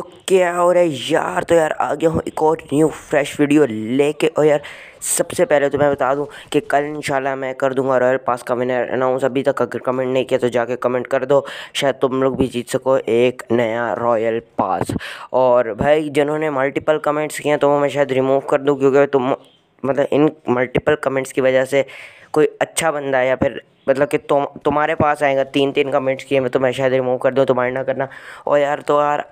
तो क्या हो रहा है यार तो यार आ गया हूँ एक और न्यू फ्रेश वीडियो लेके और यार सबसे पहले तो मैं बता दूं कि कल इंशाल्लाह मैं कर दूंगा रॉयल पास का विनर अनाउंस अभी तक अगर कमेंट नहीं किया तो जाके कमेंट कर दो शायद तुम लोग भी जीत सको एक नया रॉयल पास और भाई जिन्होंने मल्टीपल कमेंट्स किए तो वो मैं शायद रिमूव कर दूँ क्योंकि तुम मतलब इन मल्टीपल कमेंट्स की वजह से कोई अच्छा बंदा या फिर मतलब कि तुम तुम्हारे पास आएगा तीन तीन कमेंट्स किए मैं तो मैं शायद रिमूव कर दूँ तुम्हारे तो ना करना और यार तो यार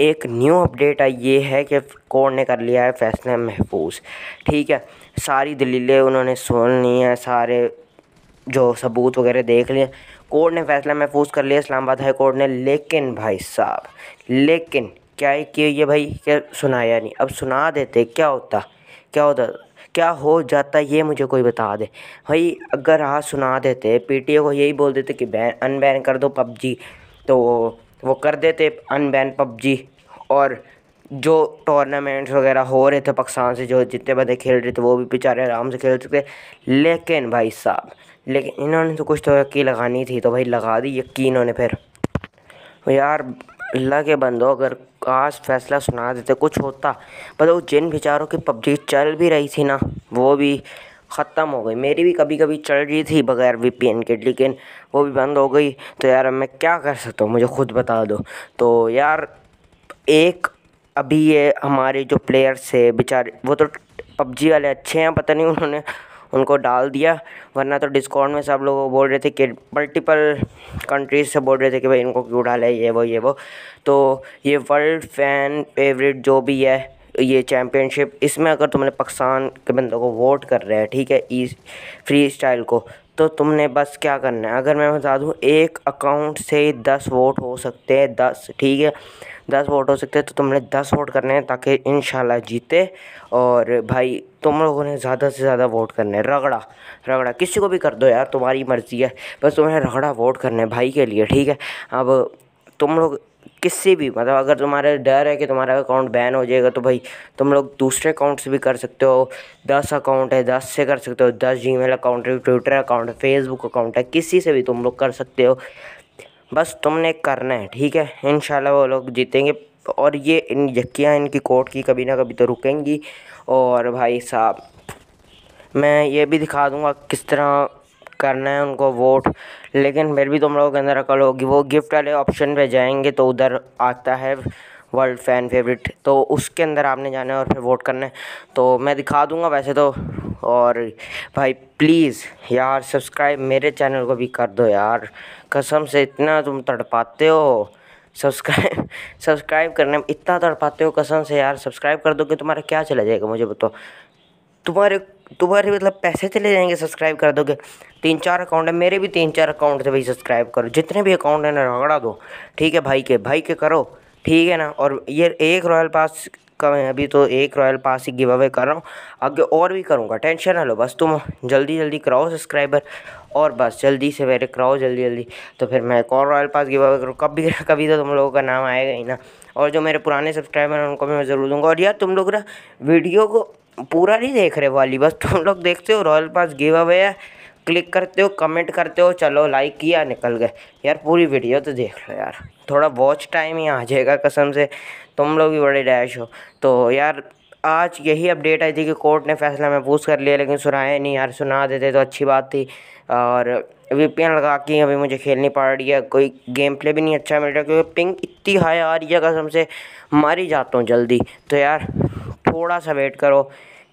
एक न्यू अपडेट आई ये है कि कोर्ट ने कर लिया है फैसला महफूज ठीक है सारी दलीलें उन्होंने सुन ली हैं सारे जो सबूत वगैरह देख लिए कोर्ट ने फैसला महफूज कर लिया इस्लामाबाद हाई कोर्ट ने लेकिन भाई साहब लेकिन क्या है कि ये भाई क्या सुनाया नहीं अब सुना देते क्या होता क्या होता क्या हो जाता ये मुझे कोई बता दे भाई अगर आज सुना देते पीटीए को यही बोल देते कि बैन अनबैन कर दो पबजी तो वो कर देते अनबैन पबजी और जो टॉर्नामेंट्स वगैरह हो रहे थे पाकिस्तान से जो जितने बंदे खेल रहे थे वो भी बेचारे आराम से खेल सकते लेकिन भाई साहब लेकिन इन्होंने तो कुछ तो यकी लगानी थी तो भाई लगा दी यकीन इन्होंने फिर यार अल्लाह के बंदो अगर आज फैसला सुना देते कुछ होता पर मतलब वो जिन बेचारों की पबजी चल भी रही थी ना वो भी ख़त्म हो गई मेरी भी कभी कभी चल रही थी बगैर वी के लेकिन वो भी बंद हो गई तो यार अब मैं क्या कर सकता हूँ मुझे ख़ुद बता दो तो यार एक अभी ये हमारे जो प्लेयर्स थे बेचारे वो तो पबजी वाले अच्छे हैं पता नहीं उन्होंने उनको डाल दिया वरना तो डिस्काउंट में सब लोग बोल रहे थे कि मल्टीपल कंट्रीज से बोल रहे थे कि भाई इनको क्यों डाला ये वो ये वो तो ये वर्ल्ड फैन फेवरेट जो भी है ये चैम्पियनशिप इसमें अगर तुमने पाकिस्तान के बंदों को वोट कर रहे हैं ठीक है ई फ्री स्टाइल को तो तुमने बस क्या करना है अगर मैं बता दूँ एक अकाउंट से दस वोट हो सकते हैं दस ठीक है दस वोट हो सकते हैं तो तुमने दस वोट करने हैं ताकि इन जीते और भाई तुम लोगों ने ज़्यादा से ज़्यादा वोट करने हैं रगड़ा रगड़ा किसी को भी कर दो यार तुम्हारी मर्ज़ी है बस तुम्हें रगड़ा वोट करने भाई के लिए ठीक है अब तुम लोग किससे भी मतलब अगर तुम्हारा डर है कि तुम्हारा अकाउंट बैन हो जाएगा तो भाई तुम लोग दूसरे अकाउंट से भी कर सकते हो दस अकाउंट है दस से कर सकते हो दस जी अकाउंट है ट्विटर अकाउंट है फेसबुक अकाउंट है किसी से भी तुम लोग कर सकते हो बस तुमने करना है ठीक है इन वो लोग जीतेंगे और ये इन यक्कियाँ इनकी कोर्ट की कभी ना कभी तो रुकेंगी और भाई साहब मैं ये भी दिखा दूँगा किस तरह करना है उनको वोट लेकिन फिर भी तुम लोगों के अंदर अकल होगी वो गिफ्ट वाले ऑप्शन पे जाएंगे तो उधर आता है वर्ल्ड फ़ैन फेवरेट तो उसके अंदर आपने जाना है और फिर वोट करना है तो मैं दिखा दूंगा वैसे तो और भाई प्लीज़ यार सब्सक्राइब मेरे चैनल को भी कर दो यार कसम से इतना तुम तड़पाते हो सब्सक्राइब सब्सक्राइब करने में इतना तड़पाते हो कसम से यार सब्सक्राइब कर दो कि तुम्हारा क्या चला जाएगा मुझे बताओ तुम्हारे तुम्हारे मतलब पैसे चले जाएंगे सब्सक्राइब कर दोगे तीन चार अकाउंट है मेरे भी तीन चार अकाउंट थे भाई सब्सक्राइब करो जितने भी अकाउंट है ना रगड़ा दो ठीक है भाई के भाई के करो ठीक है ना और ये एक रॉयल पास का मैं अभी तो एक रॉयल पास ही गिव अवे कर रहा हूँ आगे और भी करूँगा टेंशन ना लो बस तुम जल्दी जल्दी कराओ सब्सक्राइबर और बस जल्दी से मेरे कराओ जल्दी जल्दी तो फिर मैं एक और रॉयल पास गिव अवे करूँ कभी कभी तो तुम लोगों का नाम आएगा ही ना और जो मेरे पुराने सब्सक्राइबर हैं उनको भी मैं ज़रूर दूंगा और यार तुम लोग ना वीडियो को पूरा नहीं देख रहे वाली बस तुम लोग देखते हो रॉयल पास गिव अवे है क्लिक करते हो कमेंट करते हो चलो लाइक किया निकल गए यार पूरी वीडियो तो देख लो यार थोड़ा वॉच टाइम ही आ जाएगा कसम से तुम लोग भी बड़े डैश हो तो यार आज यही अपडेट आई थी कि कोर्ट ने फैसला महफूज कर लिया लेकिन सुनाया नहीं यार सुना देते तो अच्छी बात थी और वी पी एन लगा के अभी मुझे खेलनी पड़ रही है कोई गेम प्ले भी नहीं अच्छा मिल रहा क्योंकि पिंक इतनी हाई आ रही है कसम से मारी जाता हूँ जल्दी तो यार थोड़ा सा वेट करो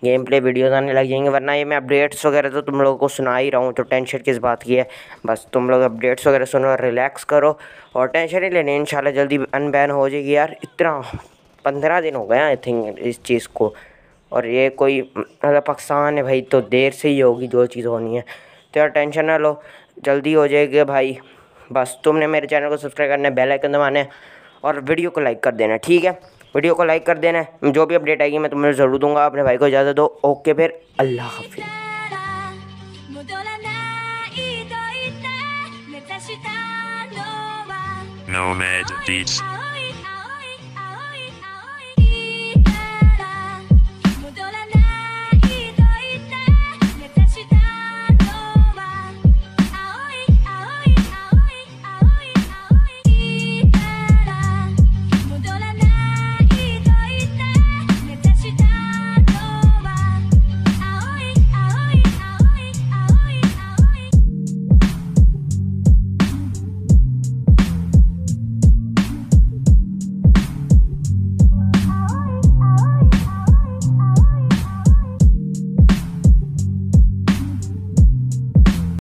गेम प्ले वीडियोज़ आने लग जाएंगे वरना ये मैं अपडेट्स वगैरह तो तुम लोगों को सुना ही रहा हूँ तो टेंशन किस बात की है बस तुम लोग अपडेट्स वगैरह सुनो रिलैक्स करो और टेंशन ही लेने इंशाल्लाह जल्दी अनबैन हो जाएगी यार इतना पंद्रह दिन हो गया आई थिंक इस चीज़ को और ये कोई मतलब पाकिस्तान है भाई तो देर से ही होगी जो चीज़ होनी है तो यार टेंशन ना लो जल्दी हो जाएगी भाई बस तुमने मेरे चैनल को सब्सक्राइब करना है बेल आइकन दबाना है और वीडियो को लाइक कर देना ठीक है वीडियो को लाइक कर देना है जो भी अपडेट आएगी मैं तुम्हें ज़रूर दूंगा अपने भाई को इजाज़त दो ओके फिर अल्लाह हाफिज़ Beats